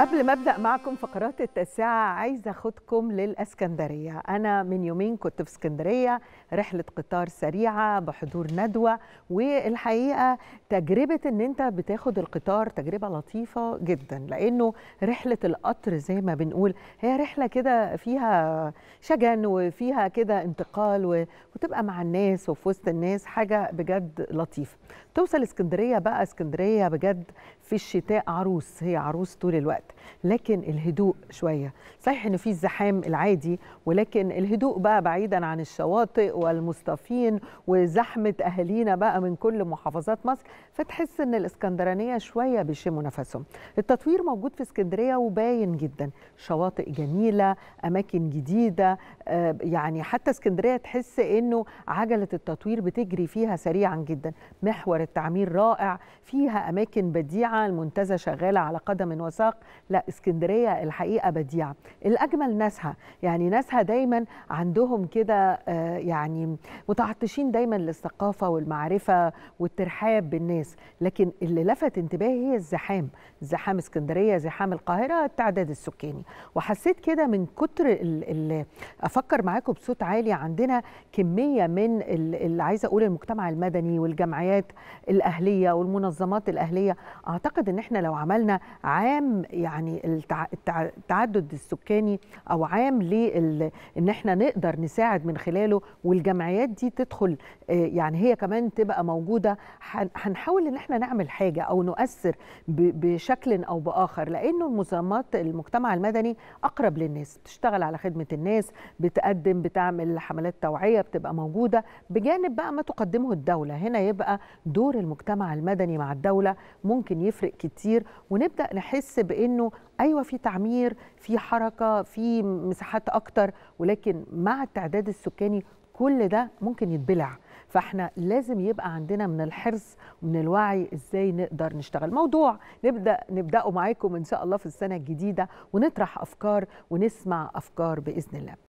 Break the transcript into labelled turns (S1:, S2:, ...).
S1: قبل ما ابدا معكم فقرات التاسعه عايزه اخدكم للاسكندريه انا من يومين كنت في اسكندريه رحله قطار سريعه بحضور ندوه والحقيقه تجربه ان انت بتاخد القطار تجربه لطيفه جدا لانه رحله القطر زي ما بنقول هي رحله كده فيها شجن وفيها كده انتقال وتبقى مع الناس وفي وسط الناس حاجه بجد لطيفه توصل اسكندريه بقى اسكندريه بجد في الشتاء عروس هي عروس طول الوقت لكن الهدوء شويه صحيح ان في الزحام العادي ولكن الهدوء بقى بعيدا عن الشواطئ والمصطفين وزحمه اهالينا بقى من كل محافظات مصر فتحس ان الاسكندرانيه شويه بيشموا نفسهم التطوير موجود في اسكندريه وباين جدا شواطئ جميله اماكن جديده آه، يعني حتى اسكندريه تحس ان لانه عجله التطوير بتجري فيها سريعا جدا محور التعمير رائع فيها اماكن بديعه المنتزه شغاله على قدم وساق لا اسكندريه الحقيقه بديعه الاجمل ناسها يعني ناسها دايما عندهم كده آه، يعني متعطشين دايما للثقافه والمعرفه والترحاب بالناس لكن اللي لفت انتباهي هي الزحام زحام اسكندريه زحام القاهره التعداد السكاني وحسيت كده من كتر افكر معاكم بصوت عالي عندنا كميه كميه من اللي عايزه اقول المجتمع المدني والجمعيات الاهليه والمنظمات الاهليه اعتقد ان احنا لو عملنا عام يعني التعدد السكاني او عام لل ان احنا نقدر نساعد من خلاله والجمعيات دي تدخل آه، يعني هي كمان تبقى موجوده هنحاول ان احنا نعمل حاجه او نؤثر بشكل او باخر لانه المنظمات المجتمع المدني اقرب للناس بتشتغل على خدمه الناس بتقدم بتعمل حملات توعيه بتبقى تبقى موجوده بجانب بقى ما تقدمه الدوله هنا يبقى دور المجتمع المدني مع الدوله ممكن يفرق كتير ونبدا نحس بانه ايوه في تعمير في حركه في مساحات اكتر ولكن مع التعداد السكاني كل ده ممكن يتبلع فاحنا لازم يبقى عندنا من الحرص ومن الوعي ازاي نقدر نشتغل موضوع نبدا نبداه معاكم ان شاء الله في السنه الجديده ونطرح افكار ونسمع افكار باذن الله